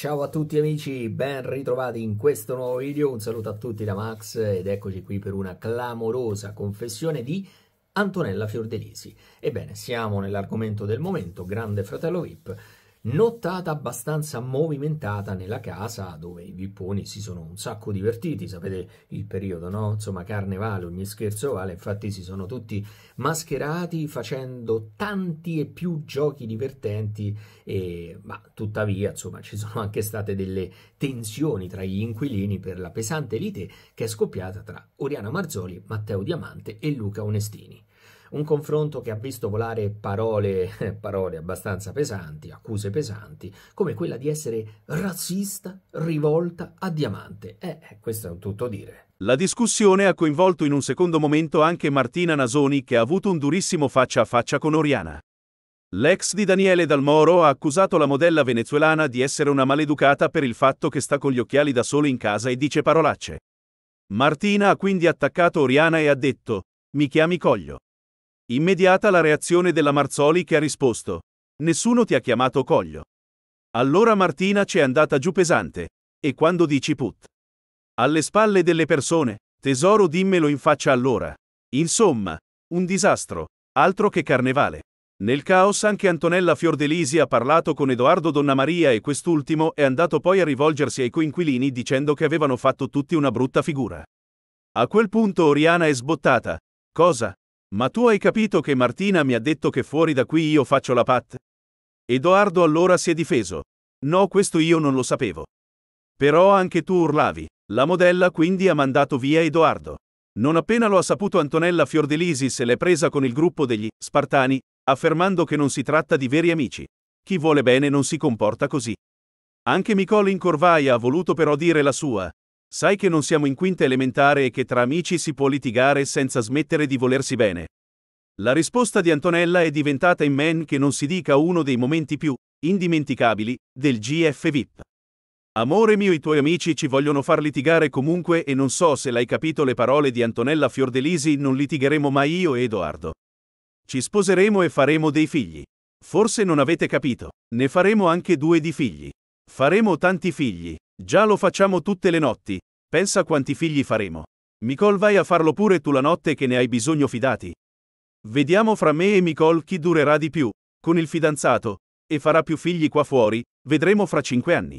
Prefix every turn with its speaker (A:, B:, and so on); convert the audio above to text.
A: Ciao a tutti amici, ben ritrovati in questo nuovo video, un saluto a tutti da Max ed eccoci qui per una clamorosa confessione di Antonella Fiordelisi. Ebbene, siamo nell'argomento del momento, Grande Fratello VIP, nottata abbastanza movimentata nella casa dove i vipponi si sono un sacco divertiti, sapete il periodo, no? Insomma, carnevale, ogni scherzo vale, infatti si sono tutti mascherati facendo tanti e più giochi divertenti, e, ma tuttavia, insomma, ci sono anche state delle tensioni tra gli inquilini per la pesante lite che è scoppiata tra Oriana Marzoli, Matteo Diamante e Luca Onestini. Un confronto che ha visto volare parole, parole abbastanza pesanti, accuse pesanti, come quella di essere razzista rivolta a Diamante. Eh, eh, questo è un tutto dire.
B: La discussione ha coinvolto in un secondo momento anche Martina Nasoni che ha avuto un durissimo faccia a faccia con Oriana. L'ex di Daniele Dalmoro ha accusato la modella venezuelana di essere una maleducata per il fatto che sta con gli occhiali da solo in casa e dice parolacce. Martina ha quindi attaccato Oriana e ha detto: Mi chiami Coglio. Immediata la reazione della Marzoli che ha risposto. Nessuno ti ha chiamato Coglio. Allora Martina ci è andata giù pesante. E quando dici put? Alle spalle delle persone, tesoro dimmelo in faccia allora. Insomma, un disastro, altro che carnevale. Nel caos anche Antonella Fiordelisi ha parlato con Edoardo Donnamaria e quest'ultimo è andato poi a rivolgersi ai coinquilini dicendo che avevano fatto tutti una brutta figura. A quel punto Oriana è sbottata. Cosa? Ma tu hai capito che Martina mi ha detto che fuori da qui io faccio la pat? Edoardo allora si è difeso. No, questo io non lo sapevo. Però anche tu urlavi. La modella quindi ha mandato via Edoardo. Non appena lo ha saputo Antonella Fiordelisi se l'è presa con il gruppo degli Spartani, affermando che non si tratta di veri amici. Chi vuole bene non si comporta così. Anche Nicolin Corvaia ha voluto però dire la sua, Sai che non siamo in quinta elementare e che tra amici si può litigare senza smettere di volersi bene. La risposta di Antonella è diventata in men che non si dica uno dei momenti più indimenticabili del GF VIP. Amore mio, i tuoi amici ci vogliono far litigare comunque e non so se l'hai capito le parole di Antonella Fiordelisi, non litigheremo mai io e Edoardo. Ci sposeremo e faremo dei figli. Forse non avete capito, ne faremo anche due di figli. Faremo tanti figli, Già lo facciamo tutte le notti. Pensa quanti figli faremo. Micol vai a farlo pure tu la notte che ne hai bisogno fidati. Vediamo fra me e Micol chi durerà di più, con il fidanzato, e farà più figli qua fuori, vedremo fra cinque anni.